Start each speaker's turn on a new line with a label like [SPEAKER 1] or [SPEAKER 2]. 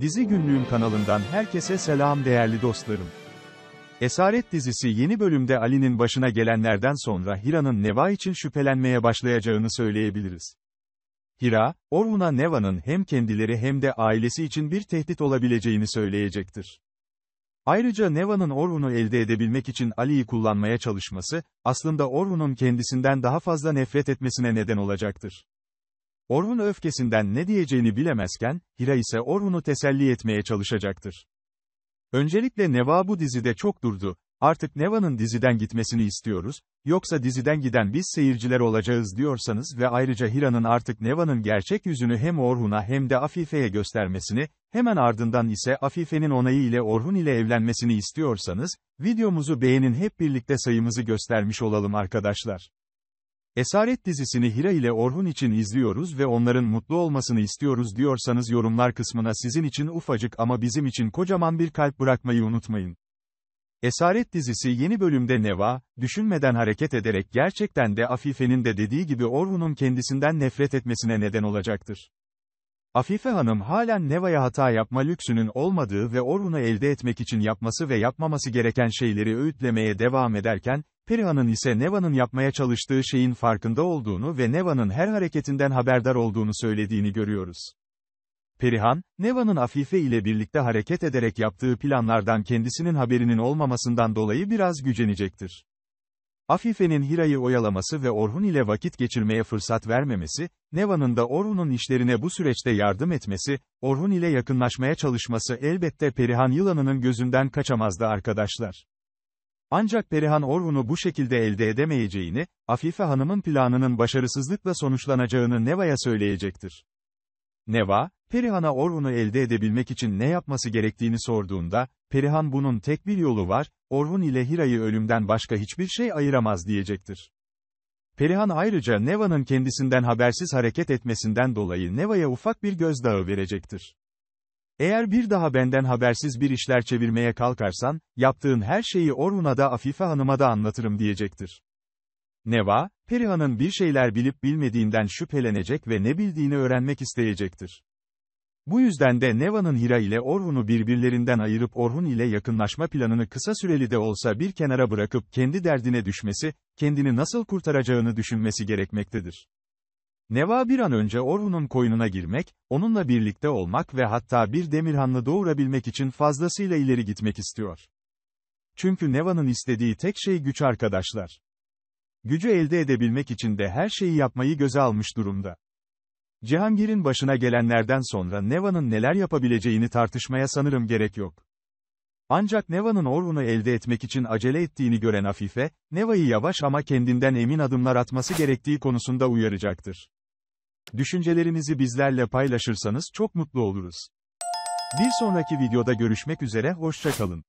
[SPEAKER 1] Dizi Günlüğüm kanalından herkese selam değerli dostlarım. Esaret dizisi yeni bölümde Ali'nin başına gelenlerden sonra Hira'nın Neva için şüphelenmeye başlayacağını söyleyebiliriz. Hira, Orhun'a Neva'nın hem kendileri hem de ailesi için bir tehdit olabileceğini söyleyecektir. Ayrıca Neva'nın Orhun'u elde edebilmek için Ali'yi kullanmaya çalışması, aslında Orhun'un kendisinden daha fazla nefret etmesine neden olacaktır. Orhun öfkesinden ne diyeceğini bilemezken, Hira ise Orhun'u teselli etmeye çalışacaktır. Öncelikle Neva bu dizide çok durdu, artık Neva'nın diziden gitmesini istiyoruz, yoksa diziden giden biz seyirciler olacağız diyorsanız ve ayrıca Hira'nın artık Neva'nın gerçek yüzünü hem Orhun'a hem de Afife'ye göstermesini, hemen ardından ise Afife'nin onayı ile Orhun ile evlenmesini istiyorsanız, videomuzu beğenin hep birlikte sayımızı göstermiş olalım arkadaşlar. Esaret dizisini Hira ile Orhun için izliyoruz ve onların mutlu olmasını istiyoruz diyorsanız yorumlar kısmına sizin için ufacık ama bizim için kocaman bir kalp bırakmayı unutmayın. Esaret dizisi yeni bölümde Neva, düşünmeden hareket ederek gerçekten de Afife'nin de dediği gibi Orhun'un kendisinden nefret etmesine neden olacaktır. Afife Hanım halen Neva'ya hata yapma lüksünün olmadığı ve Orhun'u elde etmek için yapması ve yapmaması gereken şeyleri öğütlemeye devam ederken, Perihan'ın ise Neva'nın yapmaya çalıştığı şeyin farkında olduğunu ve Neva'nın her hareketinden haberdar olduğunu söylediğini görüyoruz. Perihan, Neva'nın Afife ile birlikte hareket ederek yaptığı planlardan kendisinin haberinin olmamasından dolayı biraz gücenecektir. Afife'nin Hira'yı oyalaması ve Orhun ile vakit geçirmeye fırsat vermemesi, Neva'nın da Orhun'un işlerine bu süreçte yardım etmesi, Orhun ile yakınlaşmaya çalışması elbette Perihan Yılanı'nın gözünden kaçamazdı arkadaşlar. Ancak Perihan Orhun'u bu şekilde elde edemeyeceğini, Afife Hanım'ın planının başarısızlıkla sonuçlanacağını Neva'ya söyleyecektir. Neva, Perihan'a Orhun'u elde edebilmek için ne yapması gerektiğini sorduğunda, Perihan bunun tek bir yolu var, Orhun ile Hira'yı ölümden başka hiçbir şey ayıramaz diyecektir. Perihan ayrıca Neva'nın kendisinden habersiz hareket etmesinden dolayı Neva'ya ufak bir gözdağı verecektir. Eğer bir daha benden habersiz bir işler çevirmeye kalkarsan, yaptığın her şeyi Orhun'a da Afife Hanım'a da anlatırım diyecektir. Neva, Perihan'ın bir şeyler bilip bilmediğinden şüphelenecek ve ne bildiğini öğrenmek isteyecektir. Bu yüzden de Neva'nın Hira ile Orhun'u birbirlerinden ayırıp Orhun ile yakınlaşma planını kısa süreli de olsa bir kenara bırakıp kendi derdine düşmesi, kendini nasıl kurtaracağını düşünmesi gerekmektedir. Neva bir an önce Orhun'un koyununa girmek, onunla birlikte olmak ve hatta bir Demirhanlı doğurabilmek için fazlasıyla ileri gitmek istiyor. Çünkü Neva'nın istediği tek şey güç arkadaşlar. Gücü elde edebilmek için de her şeyi yapmayı göze almış durumda. Cihangir'in başına gelenlerden sonra Neva'nın neler yapabileceğini tartışmaya sanırım gerek yok. Ancak Neva'nın Orhun'u elde etmek için acele ettiğini gören Afife, Neva'yı yavaş ama kendinden emin adımlar atması gerektiği konusunda uyaracaktır. Düşüncelerinizi bizlerle paylaşırsanız çok mutlu oluruz. Bir sonraki videoda görüşmek üzere hoşçakalın.